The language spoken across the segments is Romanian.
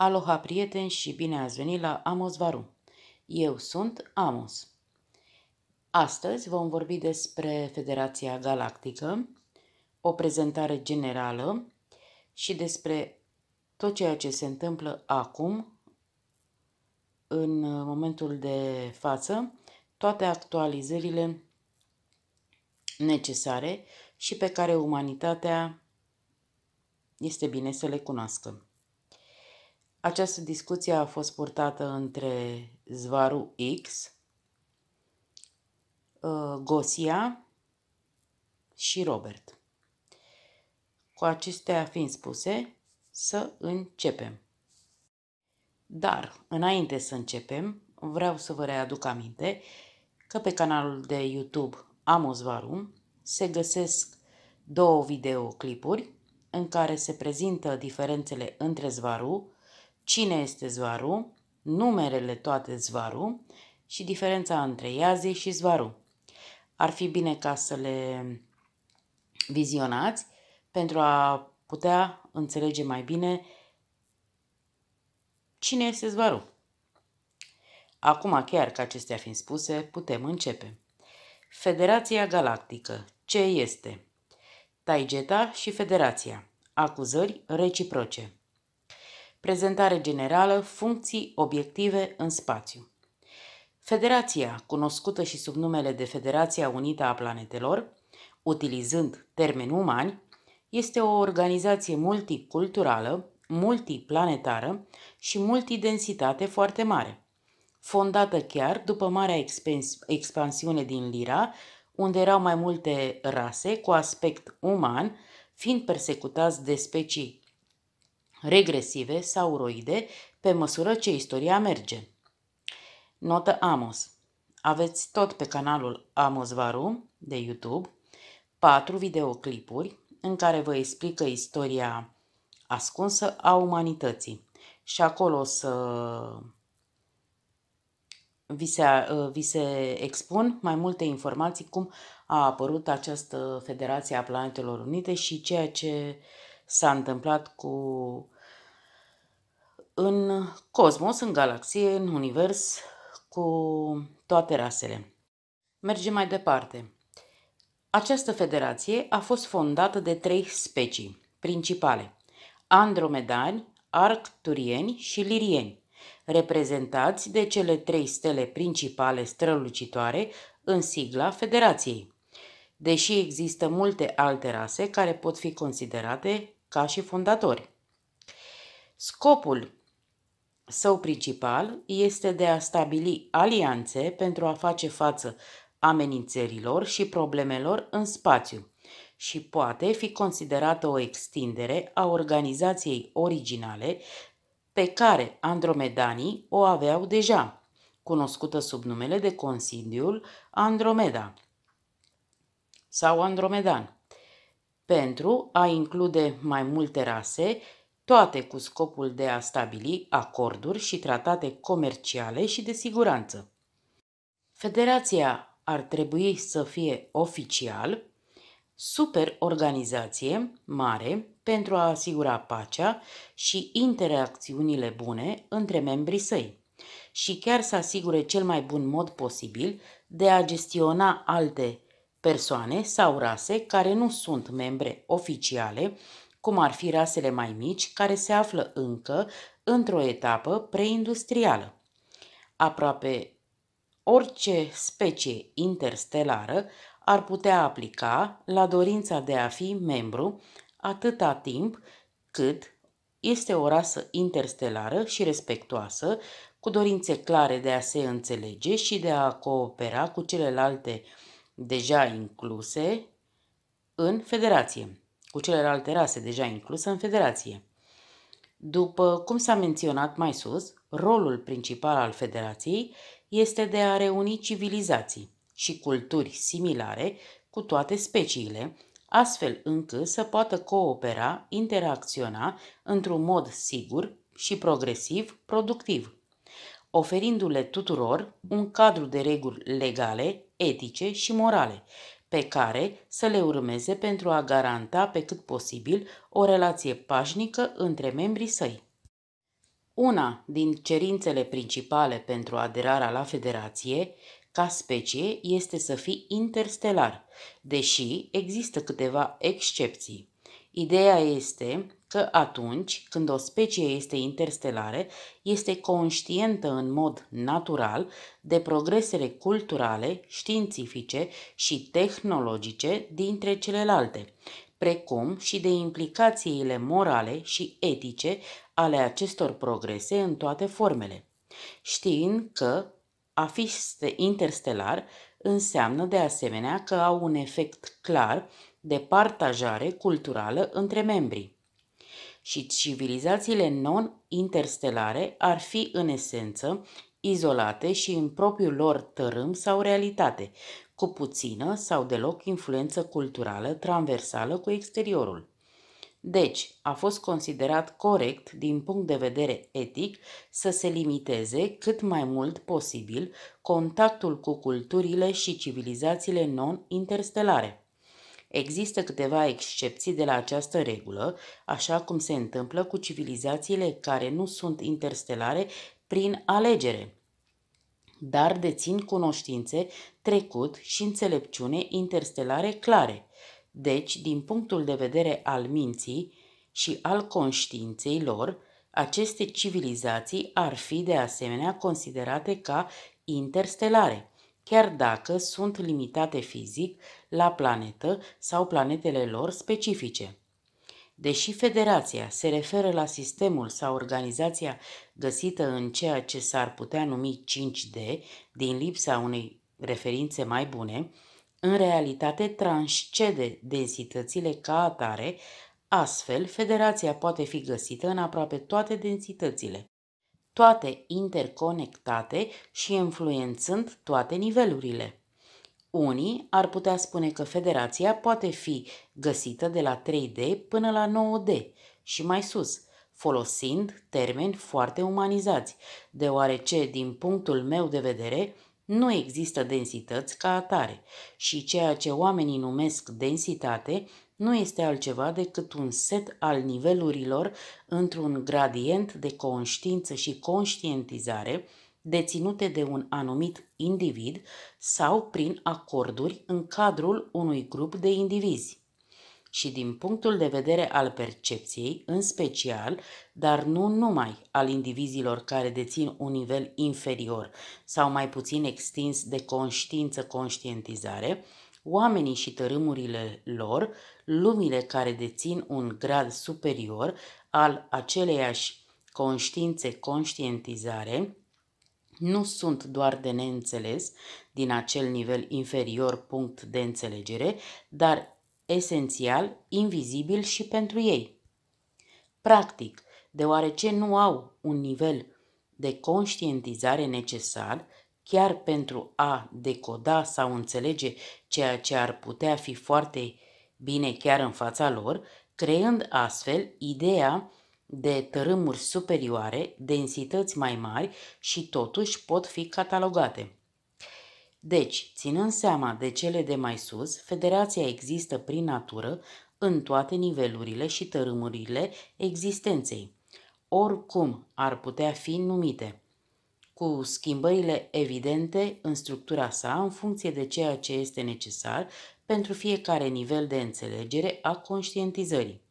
Aloha, prieteni, și bine ați venit la Amos Varu. Eu sunt Amos. Astăzi vom vorbi despre Federația Galactică, o prezentare generală și despre tot ceea ce se întâmplă acum, în momentul de față, toate actualizările necesare și pe care umanitatea este bine să le cunoască. Această discuție a fost purtată între Zvaru X, uh, Gosia și Robert. Cu acestea fiind spuse, să începem. Dar, înainte să începem, vreau să vă readuc aminte că pe canalul de YouTube Amos se găsesc două videoclipuri în care se prezintă diferențele între Zvaru cine este Zvaru? numerele toate Zvaru și diferența între iazi și Zvaru. Ar fi bine ca să le vizionați pentru a putea înțelege mai bine cine este Zvaru. Acum, chiar că acestea fiind spuse, putem începe. Federația Galactică. Ce este? Taigeta și Federația. Acuzări reciproce prezentare generală, funcții, obiective în spațiu. Federația, cunoscută și sub numele de Federația Unită a Planetelor, utilizând termeni umani, este o organizație multiculturală, multiplanetară și multidensitate foarte mare, fondată chiar după marea expansiune din Lira, unde erau mai multe rase cu aspect uman, fiind persecutați de specii regresive sau roide pe măsură ce istoria merge. Notă Amos. Aveți tot pe canalul Amos Varu de YouTube patru videoclipuri în care vă explică istoria ascunsă a umanității. Și acolo să vi se, vi se expun mai multe informații cum a apărut această Federație a Planetelor Unite și ceea ce s-a întâmplat cu în cosmos, în galaxie, în univers, cu toate rasele. Mergem mai departe. Această federație a fost fondată de trei specii principale, andromedani, arcturieni și lirieni, reprezentați de cele trei stele principale strălucitoare în sigla federației. Deși există multe alte rase care pot fi considerate ca și fondatori. Scopul său principal este de a stabili alianțe pentru a face față amenințărilor și problemelor în spațiu și poate fi considerată o extindere a organizației originale pe care andromedanii o aveau deja, cunoscută sub numele de Consiliul Andromeda sau Andromedan, pentru a include mai multe rase toate cu scopul de a stabili acorduri și tratate comerciale și de siguranță. Federația ar trebui să fie oficial superorganizație mare pentru a asigura pacea și interacțiunile bune între membrii săi și chiar să asigure cel mai bun mod posibil de a gestiona alte persoane sau rase care nu sunt membre oficiale cum ar fi rasele mai mici, care se află încă într-o etapă preindustrială. Aproape orice specie interstelară ar putea aplica la dorința de a fi membru atâta timp cât este o rasă interstelară și respectoasă, cu dorințe clare de a se înțelege și de a coopera cu celelalte deja incluse în federație cu celelalte rase deja inclusă în federație. După cum s-a menționat mai sus, rolul principal al federației este de a reuni civilizații și culturi similare cu toate speciile, astfel încât să poată coopera, interacționa într-un mod sigur și progresiv productiv, oferindu-le tuturor un cadru de reguli legale, etice și morale, pe care să le urmeze pentru a garanta pe cât posibil o relație pașnică între membrii săi. Una din cerințele principale pentru aderarea la federație ca specie este să fii interstelar, deși există câteva excepții. Ideea este că atunci când o specie este interstelară, este conștientă în mod natural de progresele culturale, științifice și tehnologice dintre celelalte, precum și de implicațiile morale și etice ale acestor progrese în toate formele, știind că a fi interstelar înseamnă de asemenea că au un efect clar de partajare culturală între membrii. Și civilizațiile non-interstelare ar fi, în esență, izolate și în propriul lor tărâm sau realitate, cu puțină sau deloc influență culturală transversală cu exteriorul. Deci, a fost considerat corect din punct de vedere etic să se limiteze cât mai mult posibil contactul cu culturile și civilizațiile non-interstelare. Există câteva excepții de la această regulă, așa cum se întâmplă cu civilizațiile care nu sunt interstelare prin alegere, dar dețin cunoștințe, trecut și înțelepciune interstelare clare. Deci, din punctul de vedere al minții și al conștiinței lor, aceste civilizații ar fi de asemenea considerate ca interstelare, chiar dacă sunt limitate fizic la planetă sau planetele lor specifice. Deși federația se referă la sistemul sau organizația găsită în ceea ce s-ar putea numi 5D, din lipsa unei referințe mai bune, în realitate transcede densitățile ca atare, astfel federația poate fi găsită în aproape toate densitățile, toate interconectate și influențând toate nivelurile. Unii ar putea spune că federația poate fi găsită de la 3D până la 9D și mai sus, folosind termeni foarte umanizați, deoarece, din punctul meu de vedere, nu există densități ca atare și ceea ce oamenii numesc densitate nu este altceva decât un set al nivelurilor într-un gradient de conștiință și conștientizare deținute de un anumit individ sau prin acorduri în cadrul unui grup de indivizi și din punctul de vedere al percepției, în special, dar nu numai al indivizilor care dețin un nivel inferior sau mai puțin extins de conștiință-conștientizare, oamenii și tărâmurile lor, lumile care dețin un grad superior al aceleiași conștiințe-conștientizare, nu sunt doar de neînțeles din acel nivel inferior punct de înțelegere, dar esențial, invizibil și pentru ei. Practic, deoarece nu au un nivel de conștientizare necesar, chiar pentru a decoda sau înțelege ceea ce ar putea fi foarte bine chiar în fața lor, creând astfel ideea de tărâmuri superioare, densități mai mari și totuși pot fi catalogate. Deci, ținând seama de cele de mai sus, federația există prin natură în toate nivelurile și tărâmurile existenței, oricum ar putea fi numite, cu schimbările evidente în structura sa în funcție de ceea ce este necesar pentru fiecare nivel de înțelegere a conștientizării.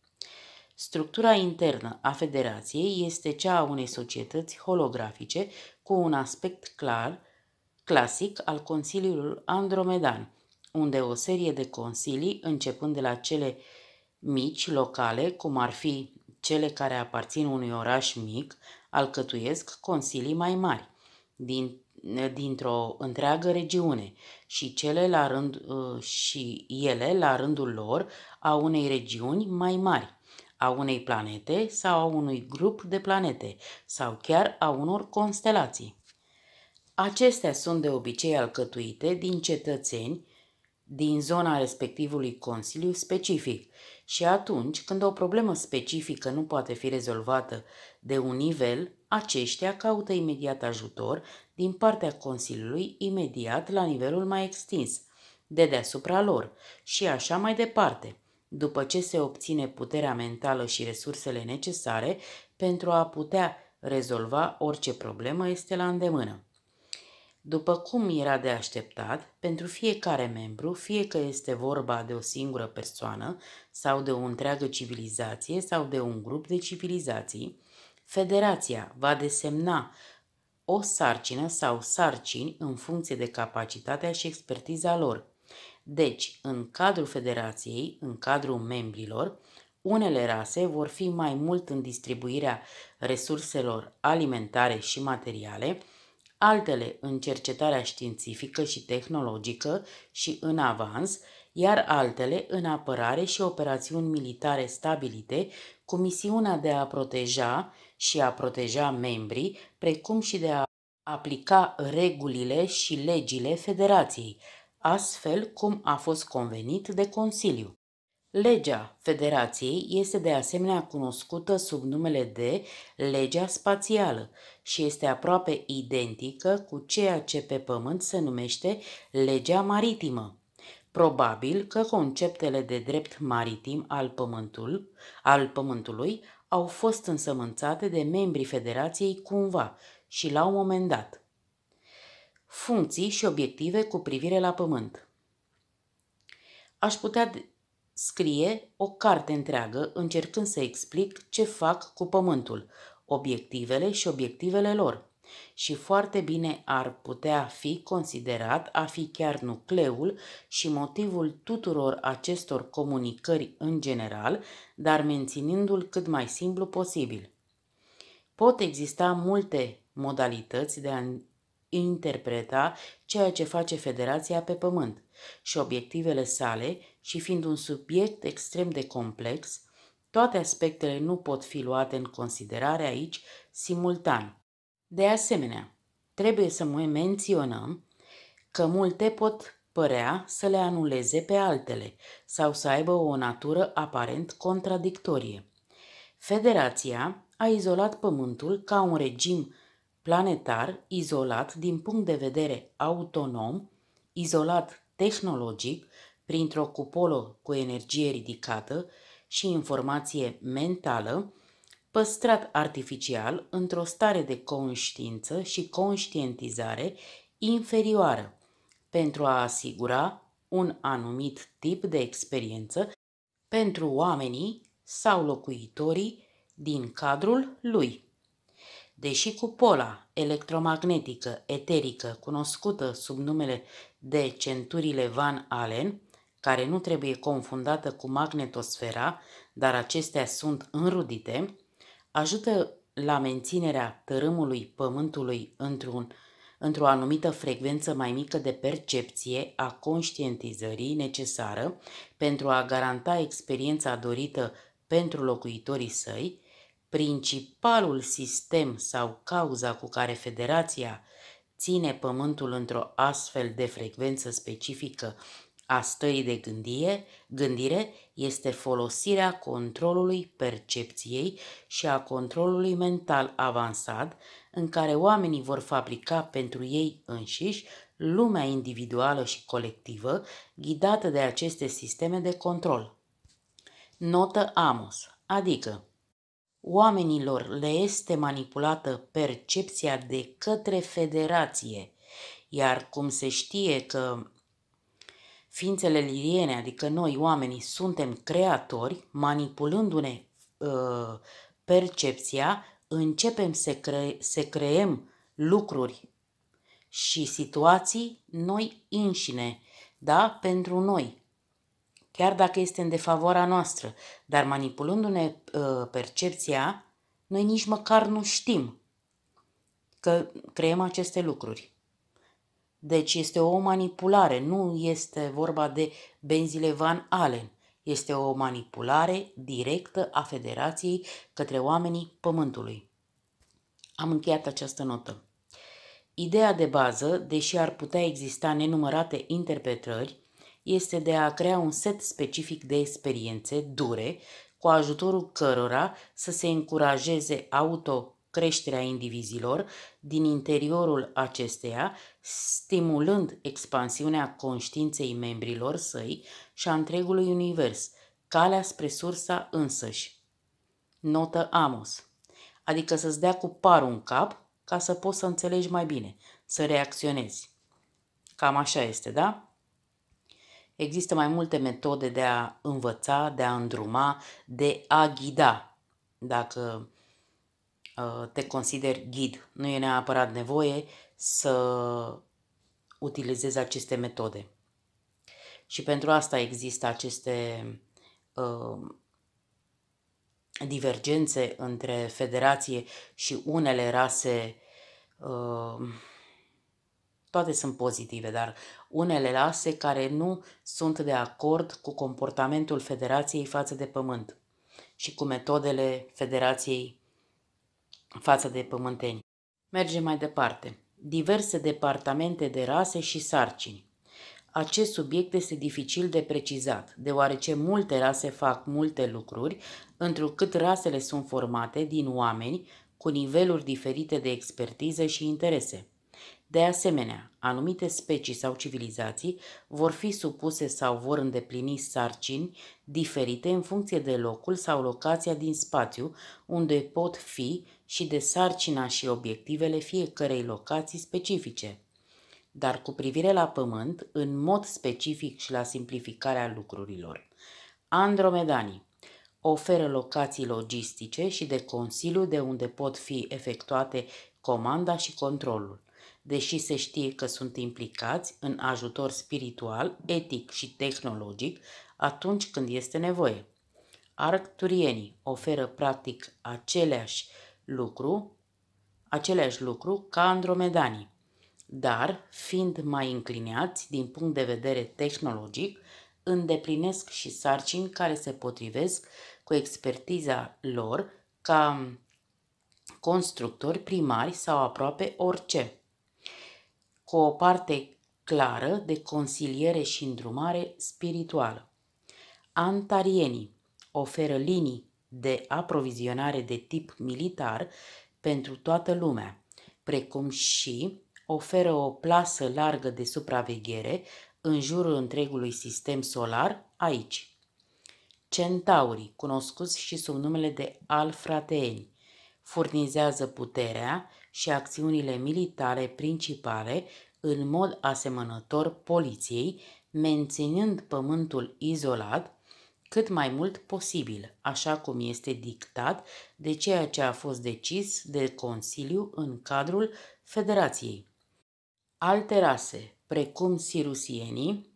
Structura internă a federației este cea a unei societăți holografice cu un aspect clar, clasic al Consiliului Andromedan, unde o serie de consilii, începând de la cele mici, locale, cum ar fi cele care aparțin unui oraș mic, alcătuiesc consilii mai mari din, dintr-o întreagă regiune și, cele la rând, uh, și ele, la rândul lor, a unei regiuni mai mari a unei planete sau a unui grup de planete sau chiar a unor constelații. Acestea sunt de obicei alcătuite din cetățeni din zona respectivului consiliu specific și atunci când o problemă specifică nu poate fi rezolvată de un nivel, aceștia caută imediat ajutor din partea consiliului imediat la nivelul mai extins, de deasupra lor și așa mai departe – după ce se obține puterea mentală și resursele necesare pentru a putea rezolva orice problemă este la îndemână. După cum era de așteptat, pentru fiecare membru, fie că este vorba de o singură persoană sau de o întreagă civilizație sau de un grup de civilizații, federația va desemna o sarcină sau sarcini în funcție de capacitatea și expertiza lor, deci, în cadrul federației, în cadrul membrilor, unele rase vor fi mai mult în distribuirea resurselor alimentare și materiale, altele în cercetarea științifică și tehnologică și în avans, iar altele în apărare și operațiuni militare stabilite cu misiunea de a proteja și a proteja membrii, precum și de a aplica regulile și legile federației, astfel cum a fost convenit de Consiliu. Legea Federației este de asemenea cunoscută sub numele de Legea Spațială și este aproape identică cu ceea ce pe pământ se numește Legea Maritimă. Probabil că conceptele de drept maritim al, pământul, al pământului au fost însămânțate de membrii Federației cumva și la un moment dat funcții și obiective cu privire la pământ. Aș putea scrie o carte întreagă încercând să explic ce fac cu pământul, obiectivele și obiectivele lor. Și foarte bine ar putea fi considerat a fi chiar nucleul și motivul tuturor acestor comunicări în general, dar menținându-l cât mai simplu posibil. Pot exista multe modalități de a interpreta ceea ce face Federația pe Pământ și obiectivele sale și fiind un subiect extrem de complex, toate aspectele nu pot fi luate în considerare aici simultan. De asemenea, trebuie să menționăm că multe pot părea să le anuleze pe altele sau să aibă o natură aparent contradictorie. Federația a izolat Pământul ca un regim planetar, izolat din punct de vedere autonom, izolat tehnologic, printr-o cupolă cu energie ridicată și informație mentală, păstrat artificial într-o stare de conștiință și conștientizare inferioară, pentru a asigura un anumit tip de experiență pentru oamenii sau locuitorii din cadrul lui. Deși cupola electromagnetică eterică, cunoscută sub numele de centurile Van Allen, care nu trebuie confundată cu magnetosfera, dar acestea sunt înrudite, ajută la menținerea tărâmului Pământului într-un, într-o anumită frecvență mai mică de percepție a conștientizării necesară pentru a garanta experiența dorită pentru locuitorii săi, principalul sistem sau cauza cu care federația ține pământul într-o astfel de frecvență specifică a stării de gândire, gândire este folosirea controlului percepției și a controlului mental avansat în care oamenii vor fabrica pentru ei înșiși lumea individuală și colectivă ghidată de aceste sisteme de control. Notă Amos, adică Oamenilor le este manipulată percepția de către federație, iar cum se știe că ființele liriene, adică noi oamenii, suntem creatori, manipulându-ne uh, percepția, începem să, cre- să creăm lucruri și situații noi înșine, da? Pentru noi chiar dacă este în defavoarea noastră, dar manipulându-ne uh, percepția, noi nici măcar nu știm că creăm aceste lucruri. Deci este o manipulare, nu este vorba de benzile Van Allen. Este o manipulare directă a Federației către oamenii Pământului. Am încheiat această notă. Ideea de bază, deși ar putea exista nenumărate interpretări, este de a crea un set specific de experiențe dure, cu ajutorul cărora să se încurajeze auto creșterea indivizilor din interiorul acesteia, stimulând expansiunea conștiinței membrilor săi și a întregului univers, calea spre sursa însăși. Notă Amos Adică să-ți dea cu parul în cap ca să poți să înțelegi mai bine, să reacționezi. Cam așa este, da? Există mai multe metode de a învăța, de a îndruma, de a ghida, dacă ă, te consideri ghid. Nu e neapărat nevoie să utilizezi aceste metode. Și pentru asta există aceste ă, divergențe între federație și unele rase uh, toate sunt pozitive, dar unele lase care nu sunt de acord cu comportamentul federației față de pământ și cu metodele federației față de pământeni. Mergem mai departe. Diverse departamente de rase și sarcini. Acest subiect este dificil de precizat, deoarece multe rase fac multe lucruri, întrucât rasele sunt formate din oameni cu niveluri diferite de expertiză și interese. De asemenea, anumite specii sau civilizații vor fi supuse sau vor îndeplini sarcini diferite în funcție de locul sau locația din spațiu unde pot fi și de sarcina și obiectivele fiecărei locații specifice. Dar cu privire la Pământ, în mod specific și la simplificarea lucrurilor. Andromedanii oferă locații logistice și de consiliu de unde pot fi efectuate comanda și controlul deși se știe că sunt implicați în ajutor spiritual, etic și tehnologic atunci când este nevoie. Arcturienii oferă practic aceleași lucru, aceleași lucru ca andromedanii, dar, fiind mai înclinați din punct de vedere tehnologic, îndeplinesc și sarcini care se potrivesc cu expertiza lor ca constructori primari sau aproape orice cu o parte clară de consiliere și îndrumare spirituală. Antarienii oferă linii de aprovizionare de tip militar pentru toată lumea, precum și oferă o plasă largă de supraveghere în jurul întregului sistem solar aici. Centaurii, cunoscuți și sub numele de alfrateeni, furnizează puterea și acțiunile militare principale în mod asemănător poliției, menținând pământul izolat cât mai mult posibil, așa cum este dictat de ceea ce a fost decis de Consiliu în cadrul Federației. Alte rase, precum sirusienii,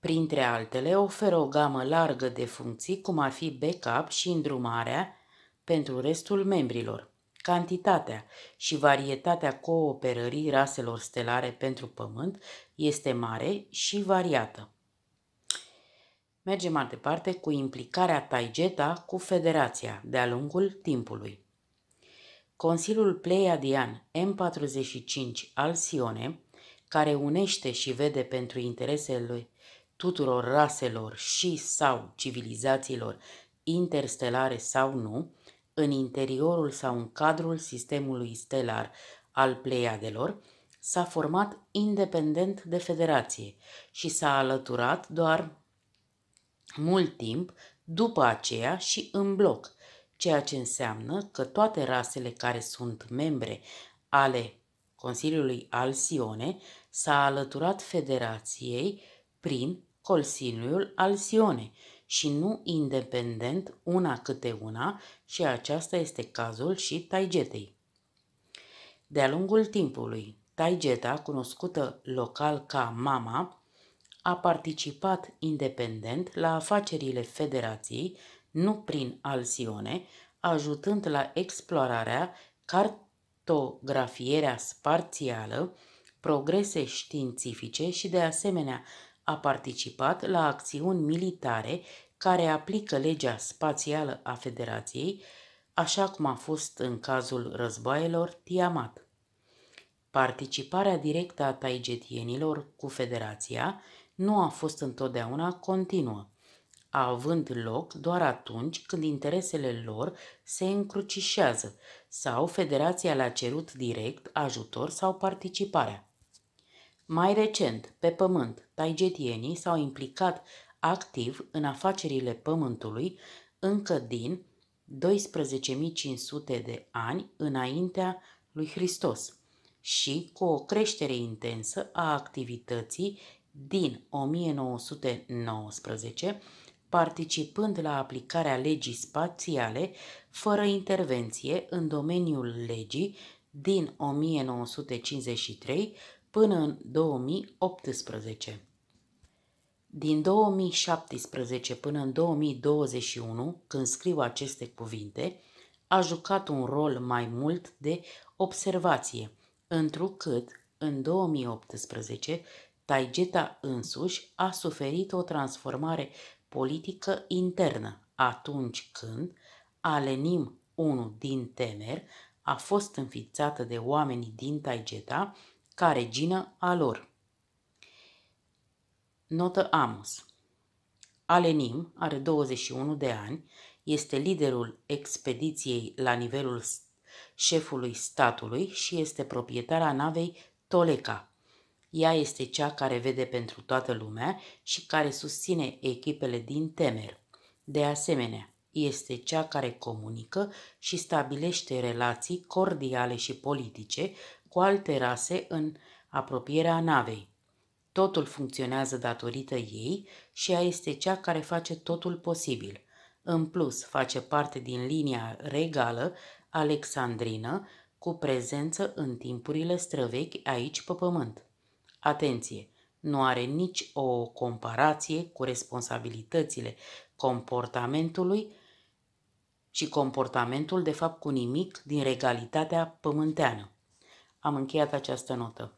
printre altele, oferă o gamă largă de funcții, cum ar fi backup și îndrumarea pentru restul membrilor. Cantitatea și varietatea cooperării raselor stelare pentru Pământ este mare și variată. Mergem mai departe cu implicarea Taigeta cu Federația de-a lungul timpului. Consiliul Pleiadian M45 al Sione, care unește și vede pentru interesele tuturor raselor și sau civilizațiilor interstelare sau nu, în interiorul sau în cadrul sistemului stelar al Pleiadelor, s-a format independent de federație și s-a alăturat doar mult timp după aceea și în bloc, ceea ce înseamnă că toate rasele care sunt membre ale Consiliului Alsione s-a alăturat federației prin Consiliul Alsione, și nu independent una câte una și aceasta este cazul și taigetei. De-a lungul timpului, taigeta, cunoscută local ca mama, a participat independent la afacerile federației, nu prin alsione, ajutând la explorarea, cartografierea sparțială, progrese științifice și de asemenea a participat la acțiuni militare care aplică legea spațială a Federației, așa cum a fost în cazul războaielor Tiamat. Participarea directă a taigetienilor cu Federația nu a fost întotdeauna continuă, având loc doar atunci când interesele lor se încrucișează sau Federația le-a cerut direct ajutor sau participarea. Mai recent, pe pământ, taigetienii s-au implicat activ în afacerile pământului încă din 12.500 de ani înaintea lui Hristos și cu o creștere intensă a activității din 1919, participând la aplicarea legii spațiale fără intervenție în domeniul legii din 1953 până în 2018. Din 2017 până în 2021, când scriu aceste cuvinte, a jucat un rol mai mult de observație, întrucât în 2018 Taigeta însuși a suferit o transformare politică internă atunci când Alenim 1 din Temer a fost înființată de oamenii din Taigeta, ca regină a lor. Notă Amos Alenim are 21 de ani, este liderul expediției la nivelul șefului statului și este proprietara navei Toleca. Ea este cea care vede pentru toată lumea și care susține echipele din Temer. De asemenea, este cea care comunică și stabilește relații cordiale și politice cu alte rase în apropierea navei. Totul funcționează datorită ei și ea este cea care face totul posibil. În plus, face parte din linia regală alexandrină cu prezență în timpurile străvechi aici pe pământ. Atenție! Nu are nici o comparație cu responsabilitățile comportamentului și comportamentul de fapt cu nimic din regalitatea pământeană am încheiat această notă.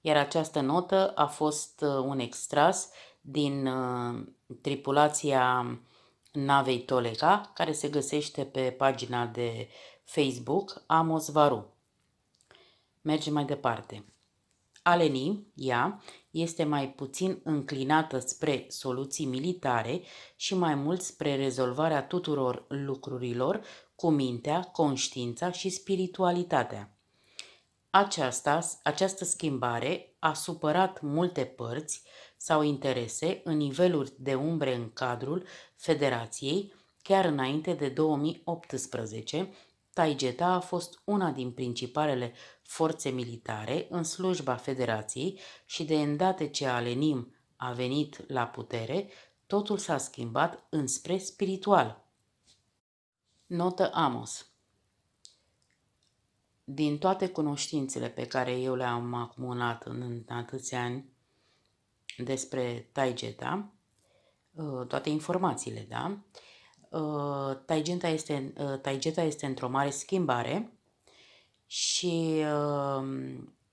Iar această notă a fost uh, un extras din uh, tripulația navei Toleca, care se găsește pe pagina de Facebook Amos Varu. Mergem mai departe. Aleni, ea, este mai puțin înclinată spre soluții militare și mai mult spre rezolvarea tuturor lucrurilor cu mintea, conștiința și spiritualitatea. Aceasta, această schimbare a supărat multe părți sau interese în niveluri de umbre în cadrul Federației, chiar înainte de 2018, Taigeta a fost una din principalele forțe militare în slujba Federației și de îndată ce Alenim a venit la putere, totul s-a schimbat înspre spiritual. Notă Amos din toate cunoștințele pe care eu le-am acumulat în atâția ani despre Taigeta, uh, toate informațiile, da? Uh, Taigeta este, uh, Taigeta este într-o mare schimbare și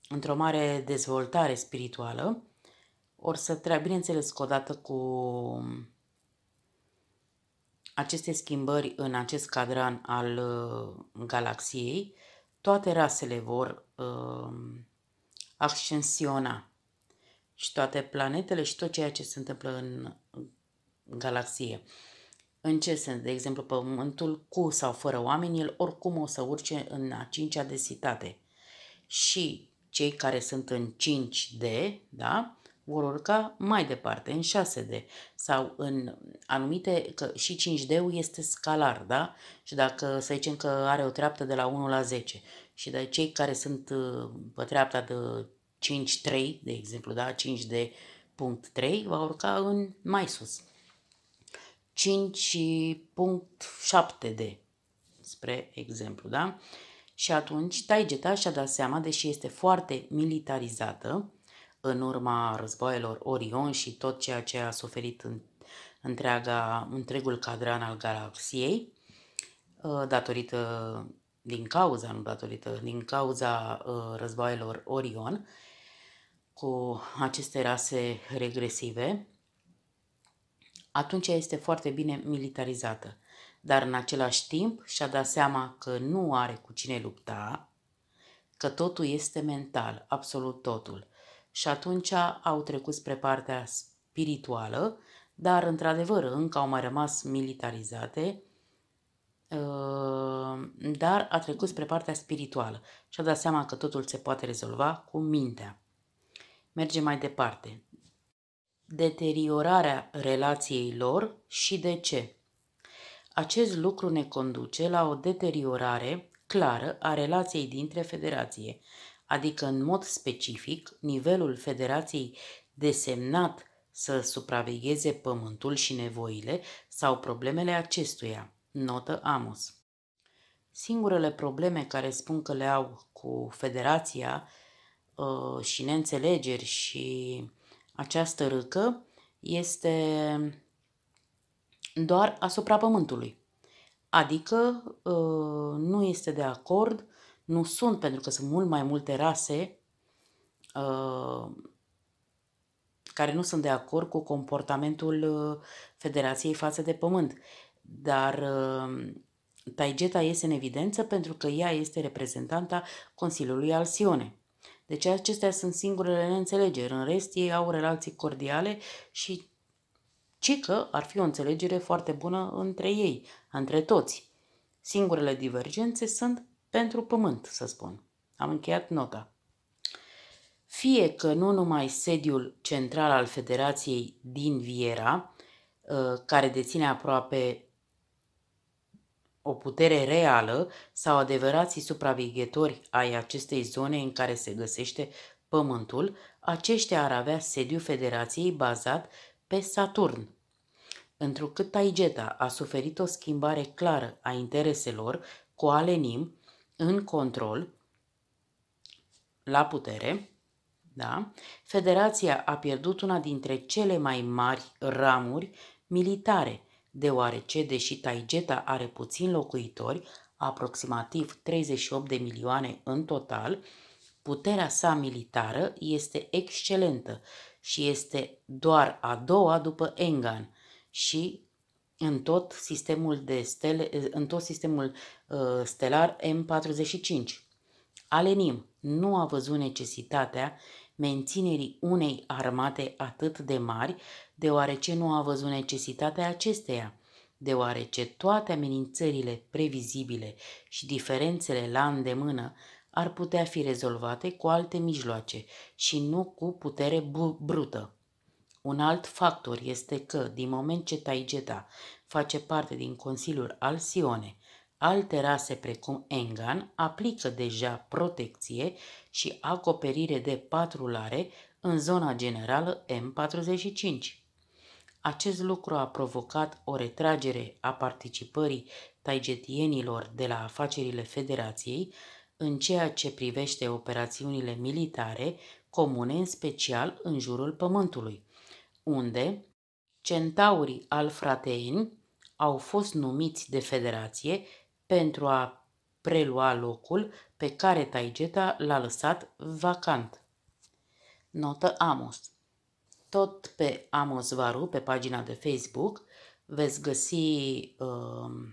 într-o mare dezvoltare spirituală, or să treabă, bineînțeles, că odată cu aceste schimbări în acest cadran al galaxiei, toate rasele vor uh, ascensiona și toate planetele și tot ceea ce se întâmplă în galaxie. În ce sens? De exemplu, Pământul cu sau fără oameni, el oricum o să urce în a cincea densitate. Și cei care sunt în 5D, da? vor urca mai departe, în 6D sau în anumite, că și 5D-ul este scalar, da? Și dacă să zicem că are o treaptă de la 1 la 10 și de cei care sunt uh, pe treapta de 5-3, de exemplu, da? 5 d3 va urca în mai sus. 5.7D, spre exemplu, da? Și atunci Taigeta și-a dat seama, deși este foarte militarizată, în urma războaielor Orion și tot ceea ce a suferit în întreaga, întregul cadran al galaxiei, uh, datorită, din cauza, nu datorită, din cauza uh, războaielor Orion, cu aceste rase regresive, atunci este foarte bine militarizată. Dar în același timp și-a dat seama că nu are cu cine lupta, că totul este mental, absolut totul și atunci au trecut spre partea spirituală, dar într-adevăr încă au mai rămas militarizate, uh, dar a trecut spre partea spirituală și a dat seama că totul se poate rezolva cu mintea. Merge mai departe. Deteriorarea relației lor și de ce? Acest lucru ne conduce la o deteriorare clară a relației dintre federație adică în mod specific nivelul federației desemnat să supravegheze pământul și nevoile sau problemele acestuia, notă Amos. Singurele probleme care spun că le au cu federația ă, și neînțelegeri și această râcă este doar asupra pământului. Adică ă, nu este de acord nu sunt, pentru că sunt mult mai multe rase uh, care nu sunt de acord cu comportamentul uh, Federației față de Pământ. Dar uh, Taigeta este în evidență pentru că ea este reprezentanta Consiliului Alsione. Deci acestea sunt singurele neînțelegeri. În rest, ei au relații cordiale și ci că ar fi o înțelegere foarte bună între ei, între toți. Singurele divergențe sunt pentru pământ, să spun. Am încheiat nota. Fie că nu numai sediul central al Federației din Viera, ă, care deține aproape o putere reală sau adevărații supraveghetori ai acestei zone în care se găsește Pământul, aceștia ar avea sediu Federației bazat pe Saturn. Întrucât Taigeta a suferit o schimbare clară a intereselor cu Alenim, în control, la putere, da? Federația a pierdut una dintre cele mai mari ramuri militare, deoarece, deși Taigeta are puțin locuitori, aproximativ 38 de milioane în total, puterea sa militară este excelentă și este doar a doua după Engan și în tot sistemul, de stele, în tot sistemul uh, stelar M45. Alenim nu a văzut necesitatea menținerii unei armate atât de mari, deoarece nu a văzut necesitatea acesteia, deoarece toate amenințările previzibile și diferențele la îndemână ar putea fi rezolvate cu alte mijloace și nu cu putere brută. Un alt factor este că, din moment ce Taigeta face parte din Consiliul al Sione, alte rase precum Engan aplică deja protecție și acoperire de patrulare în zona generală M45. Acest lucru a provocat o retragere a participării taigetienilor de la afacerile federației în ceea ce privește operațiunile militare comune, în special în jurul pământului, unde centaurii alfrateeni au fost numiți de federație pentru a prelua locul pe care Taigeta l-a lăsat vacant. Notă Amos Tot pe Amos Varu, pe pagina de Facebook, veți găsi uh,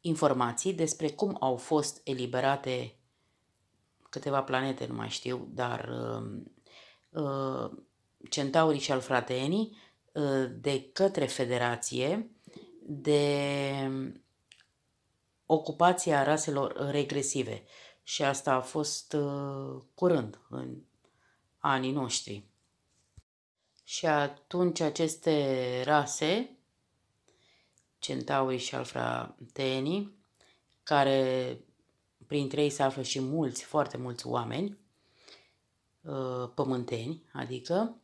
informații despre cum au fost eliberate câteva planete, nu mai știu, dar um, uh, uh, centaurii și fratenii ă, de către federație de ocupația raselor regresive. Și asta a fost ă, curând, în anii noștri. Și atunci aceste rase, centaurii și alfrateenii, care printre ei se află și mulți, foarte mulți oameni, ă, pământeni, adică,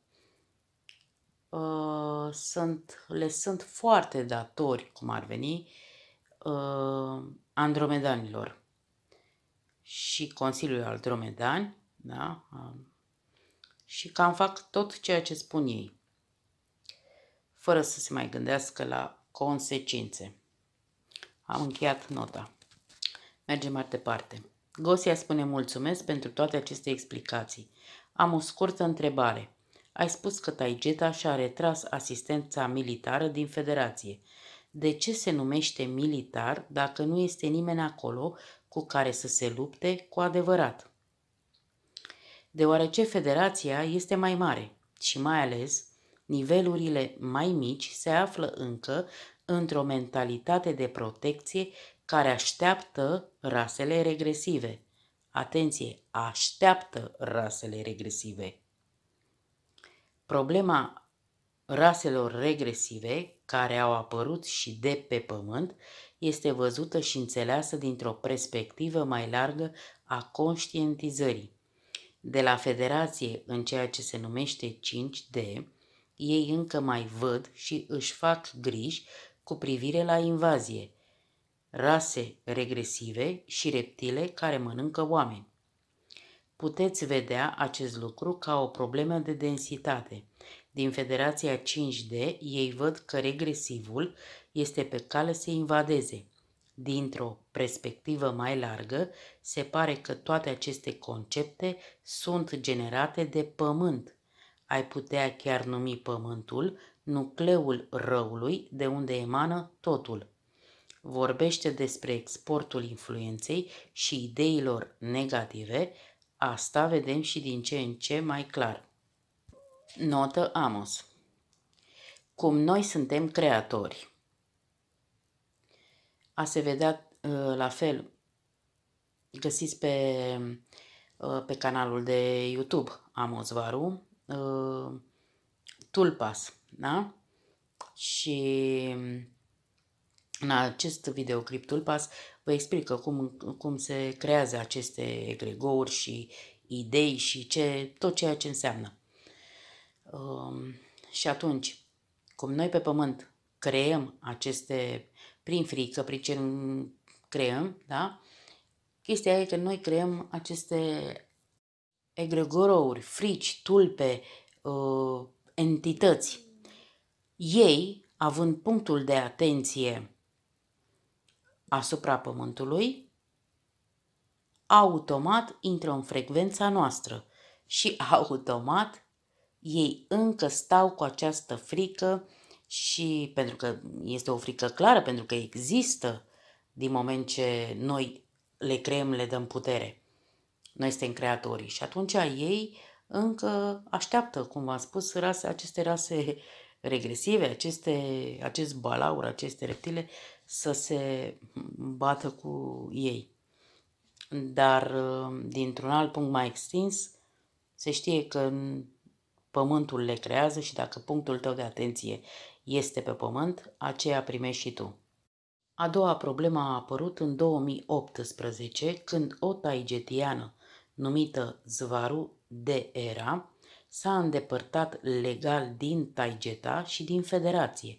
Uh, sunt, le sunt foarte datori, cum ar veni, uh, andromedanilor și Consiliul Andromedan, da? Um, și cam fac tot ceea ce spun ei, fără să se mai gândească la consecințe. Am încheiat nota. Mergem mai departe. Gosia spune mulțumesc pentru toate aceste explicații. Am o scurtă întrebare. Ai spus că Taigeta și-a retras asistența militară din federație. De ce se numește militar dacă nu este nimeni acolo cu care să se lupte cu adevărat? Deoarece federația este mai mare și mai ales nivelurile mai mici se află încă într-o mentalitate de protecție care așteaptă rasele regresive. Atenție, așteaptă rasele regresive. Problema raselor regresive, care au apărut și de pe pământ, este văzută și înțeleasă dintr-o perspectivă mai largă a conștientizării. De la Federație în ceea ce se numește 5D, ei încă mai văd și își fac griji cu privire la invazie, rase regresive și reptile care mănâncă oameni. Puteți vedea acest lucru ca o problemă de densitate. Din Federația 5D, ei văd că regresivul este pe cale să invadeze. Dintr-o perspectivă mai largă, se pare că toate aceste concepte sunt generate de pământ. Ai putea chiar numi pământul nucleul răului de unde emană totul. Vorbește despre exportul influenței și ideilor negative Asta vedem și din ce în ce mai clar. Notă Amos Cum noi suntem creatori. A se vedea ă, la fel, găsiți pe, ă, pe canalul de YouTube Amos Varu, ă, Tulpas, da? Și în acest videoclip Tulpas vă explică cum, cum se creează aceste egregouri și idei și ce, tot ceea ce înseamnă. Um, și atunci, cum noi pe pământ creăm aceste, prin frică, prin ce creăm, da? Chestia e că noi creăm aceste egregorouri, frici, tulpe, uh, entități. Ei, având punctul de atenție asupra Pământului, automat intră în frecvența noastră și automat ei încă stau cu această frică și pentru că este o frică clară, pentru că există din moment ce noi le creăm, le dăm putere. Noi suntem creatorii și atunci ei încă așteaptă, cum v-am spus, rase, aceste rase regresive, aceste, acest balaur, aceste reptile, să se bată cu ei. Dar uh, dintr-un alt punct mai extins, se știe că pământul le creează și dacă punctul tău de atenție este pe pământ, aceea primești și tu. A doua problemă a apărut în 2018 când o taigetiană numită Zvaru de Era s-a îndepărtat legal din Taigeta și din Federație,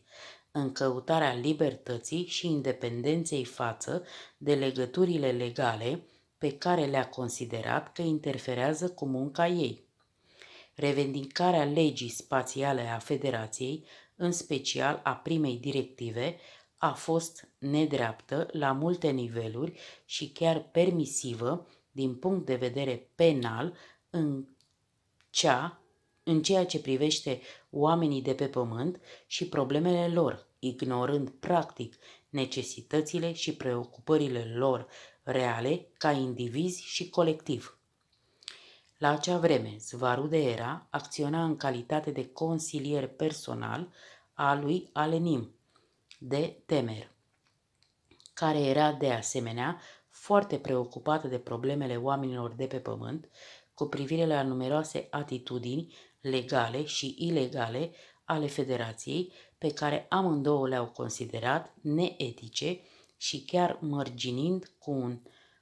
în căutarea libertății și independenței față de legăturile legale pe care le-a considerat că interferează cu munca ei. Revendicarea legii spațiale a Federației, în special a primei directive, a fost nedreaptă la multe niveluri și chiar permisivă din punct de vedere penal în cea în ceea ce privește oamenii de pe pământ și problemele lor, ignorând practic necesitățile și preocupările lor reale ca indivizi și colectiv. La acea vreme, Svaru de Era acționa în calitate de consilier personal a lui Alenim, de Temer, care era de asemenea foarte preocupată de problemele oamenilor de pe pământ cu privire la numeroase atitudini legale și ilegale ale federației, pe care amândouă le-au considerat neetice și chiar mărginind cu un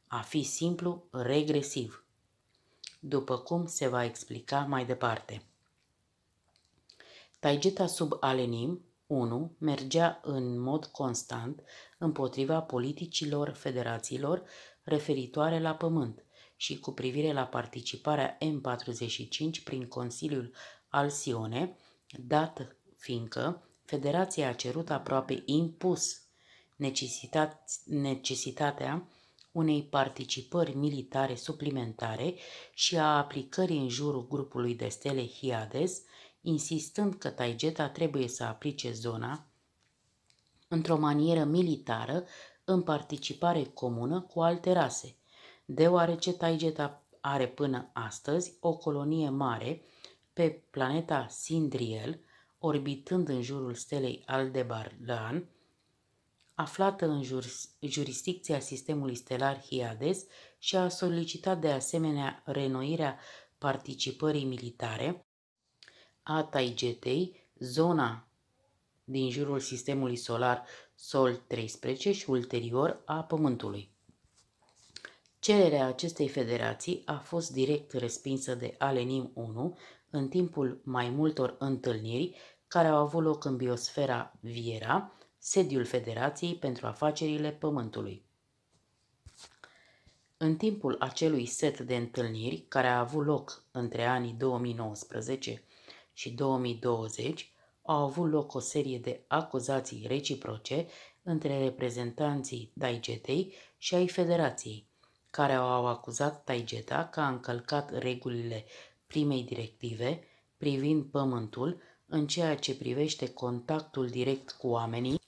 a fi simplu regresiv, după cum se va explica mai departe. Taigeta sub Alenim 1 mergea în mod constant împotriva politicilor federațiilor referitoare la pământ, și cu privire la participarea M45 prin Consiliul Sione, dat fiindcă Federația a cerut aproape impus necesitatea unei participări militare suplimentare și a aplicării în jurul grupului de stele Hiades, insistând că Taigeta trebuie să aplice zona într-o manieră militară în participare comună cu alte rase, deoarece Taigeta are până astăzi o colonie mare pe planeta Sindriel, orbitând în jurul stelei Aldebaran, aflată în jur, jurisdicția sistemului stelar Hiades și a solicitat de asemenea renoirea participării militare a Taigetei, zona din jurul sistemului solar Sol 13 și ulterior a Pământului. Cererea acestei federații a fost direct respinsă de Alenim 1 în timpul mai multor întâlniri care au avut loc în biosfera Viera, sediul Federației pentru Afacerile Pământului. În timpul acelui set de întâlniri care a avut loc între anii 2019 și 2020, au avut loc o serie de acuzații reciproce între reprezentanții Daigetei și ai Federației, care au acuzat Taigeta că a încălcat regulile primei directive privind pământul în ceea ce privește contactul direct cu oamenii,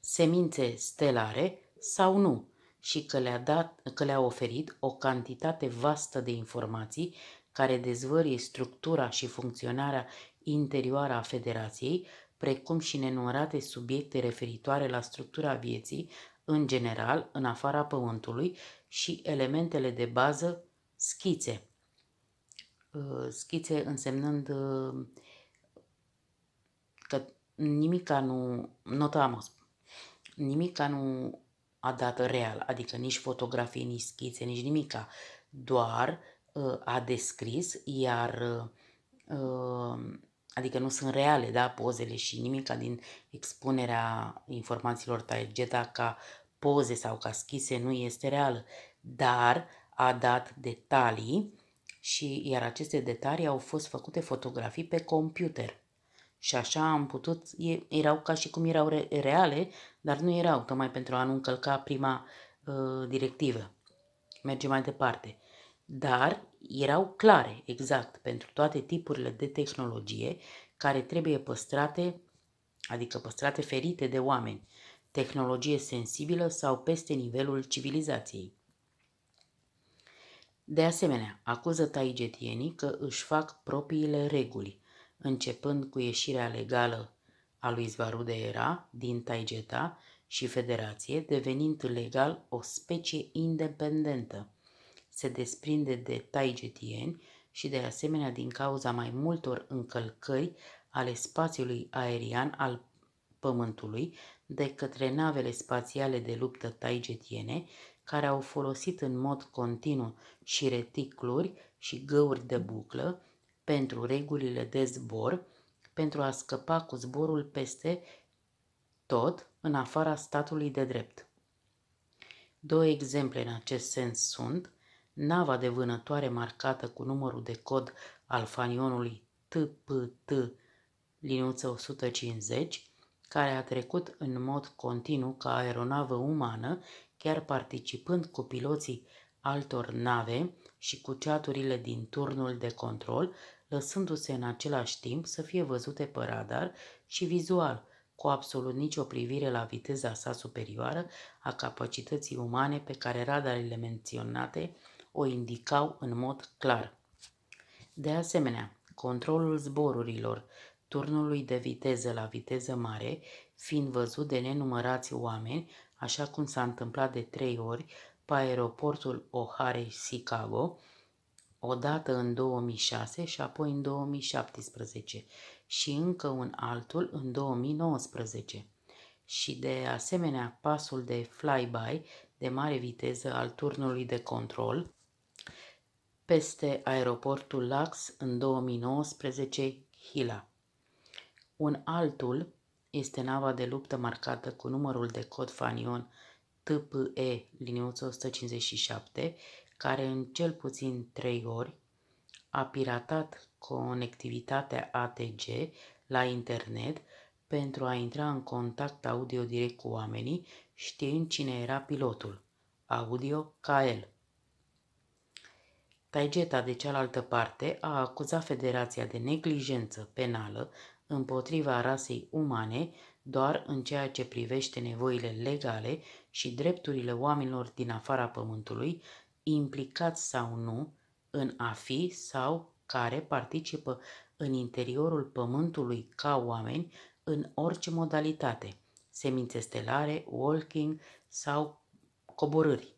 semințe stelare sau nu, și că le-a, dat, că le-a oferit o cantitate vastă de informații care dezvărie structura și funcționarea interioară a Federației, precum și nenumărate subiecte referitoare la structura vieții, în general, în afara Pământului și elementele de bază schițe. Uh, schițe însemnând uh, că nimica nu, nota notam, nimica nu a dat real, adică nici fotografii, nici schițe, nici nimica, doar uh, a descris, iar adică nu sunt reale, da, pozele și nimica din expunerea informațiilor targeta ca poze sau ca schise nu este reală, dar a dat detalii și iar aceste detalii au fost făcute fotografii pe computer. Și așa am putut, erau ca și cum erau reale, dar nu erau, tocmai pentru a nu încălca prima uh, directivă. Mergem mai departe. Dar erau clare, exact, pentru toate tipurile de tehnologie care trebuie păstrate, adică păstrate ferite de oameni tehnologie sensibilă sau peste nivelul civilizației. De asemenea, acuză taigetienii că își fac propriile reguli, începând cu ieșirea legală a lui Zvarude Era din Taigeta și Federație, devenind legal o specie independentă. Se desprinde de taigetieni și de asemenea din cauza mai multor încălcări ale spațiului aerian al Pământului, de către navele spațiale de luptă taigetiene, care au folosit în mod continuu și reticluri și găuri de buclă pentru regulile de zbor, pentru a scăpa cu zborul peste tot în afara statului de drept. Două exemple în acest sens sunt nava de vânătoare marcată cu numărul de cod al fanionului TPT liniuță 150 care a trecut în mod continuu ca aeronavă umană, chiar participând cu piloții altor nave și cu ceaturile din turnul de control, lăsându-se în același timp să fie văzute pe radar și vizual, cu absolut nicio privire la viteza sa superioară a capacității umane pe care radarele menționate o indicau în mod clar. De asemenea, controlul zborurilor turnului de viteză la viteză mare, fiind văzut de nenumărați oameni, așa cum s-a întâmplat de trei ori pe aeroportul O'Hare Chicago, odată în 2006 și apoi în 2017 și încă un altul în 2019 și de asemenea pasul de flyby de mare viteză al turnului de control peste aeroportul Lax în 2019 Hila. Un altul este nava de luptă marcată cu numărul de cod fanion TPE liniuță 157, care în cel puțin trei ori a piratat conectivitatea ATG la internet pentru a intra în contact audio direct cu oamenii, știind cine era pilotul. Audio ca el. Taigeta, de cealaltă parte, a acuzat Federația de neglijență penală împotriva rasei umane doar în ceea ce privește nevoile legale și drepturile oamenilor din afara Pământului, implicați sau nu în a fi sau care participă în interiorul Pământului ca oameni în orice modalitate, semințe stelare, walking sau coborâri.